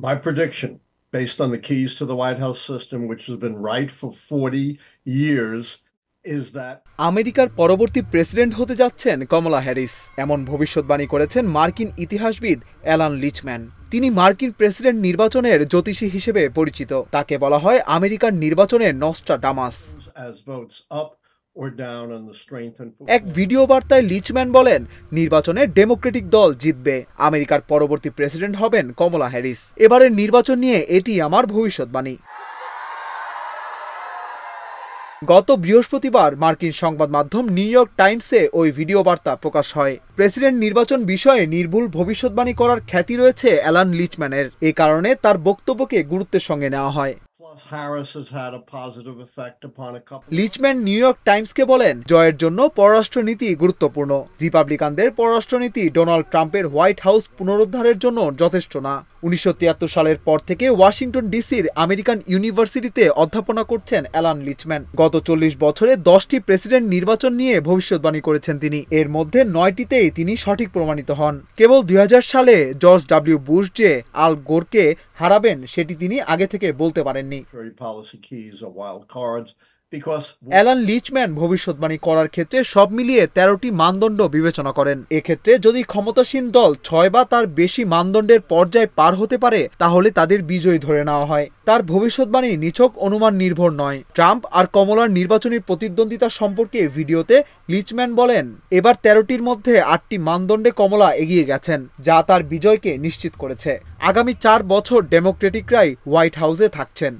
My prediction, based on the keys to the White House system, which has been right for 40 years, আমেরিকার পরবর্তী president হতে যাচ্ছেন কমলা Harris এমন ভবিষ্যৎবাণী করেছেন মার্কিন ইতিহাসবিদ অ্যালান লিচম্যান তিনি মার্কিন প্রেসিডেন্ট নির্বাচনের জ্যোতিষী হিসেবে পরিচিত তাকে বলা হয় আমেরিকার নির্বাচনের নস্টা ডামাস এক ভিডিও বার্তায় লিচম্যান বলেন নির্বাচনে ডেমোক্রেটিক দল জিতবে আমেরিকার পরবর্তী প্রেসিডেন্ট হবেন কমলা হ্যারিস এবারের নির্বাচন নিয়ে এটি আমার ভবিষ্যৎবাণী গত বৃহস্পতিবার মার্কিন সংবাদ মাধ্যম নিউ ইয়র্ক টাইমসে ওই ভিডিও বার্তা প্রকাশ হয় প্রেসিডেন্ট নির্বাচন বিষয়ে নির্ভুল ভবিষ্যৎবাণী করার খ্যাতি রয়েছে অ্যালান লিচম্যানের এ কারণে তার বক্তব্যকে গুরুত্বের সঙ্গে নেওয়া হয় Harris has had a positive effect upon a couple. Lichtman New York টাইমসকে বলেন জয়ের জন্য পররাষ্ট্রনীতি গুরুত্বপূর্ণ রিপাবলিকানদের পররাষ্ট্রনীতি ডোনাল্ড ট্রাম্পের হোয়াইট হাউস পুনরুদ্ধারের জন্য যথেষ্ট না উনিশশো সালের পর থেকে ওয়াশিংটন ডিসির আমেরিকান ইউনিভার্সিটিতে অধ্যাপনা করছেন অ্যালান লিচম্যান গত চল্লিশ বছরে দশটি প্রেসিডেন্ট নির্বাচন নিয়ে ভবিষ্যৎবাণী করেছেন তিনি এর মধ্যে নয়টিতেই তিনি সঠিক প্রমাণিত হন কেবল দুই সালে জর্জ ডাব্লিউ বুশ যে আল গোরকে হারাবেন সেটি তিনি আগে থেকে বলতে পারেননি অ্যালান লিচম্যান ভবিষ্যৎবাণী করার ক্ষেত্রে সব মিলিয়ে তেরোটি মানদণ্ড বিবেচনা করেন এক্ষেত্রে যদি ক্ষমতাসীন দল ছয় বা তার বেশি মানদণ্ডের পর্যায়ে পার হতে পারে তাহলে তাদের বিজয়ী ধরে নেওয়া হয় তার ভবিষ্যৎবাণী নিছক অনুমান নির্ভর নয় ট্রাম্প আর কমলার নির্বাচনী প্রতিদ্বন্দ্বিতা সম্পর্কে ভিডিওতে লিচম্যান বলেন এবার তেরোটির মধ্যে আটটি মানদণ্ডে কমলা এগিয়ে গেছেন যা তার বিজয়কে নিশ্চিত করেছে আগামী চার বছর ডেমোক্রেটিকরাই হোয়াইট হাউসে থাকছেন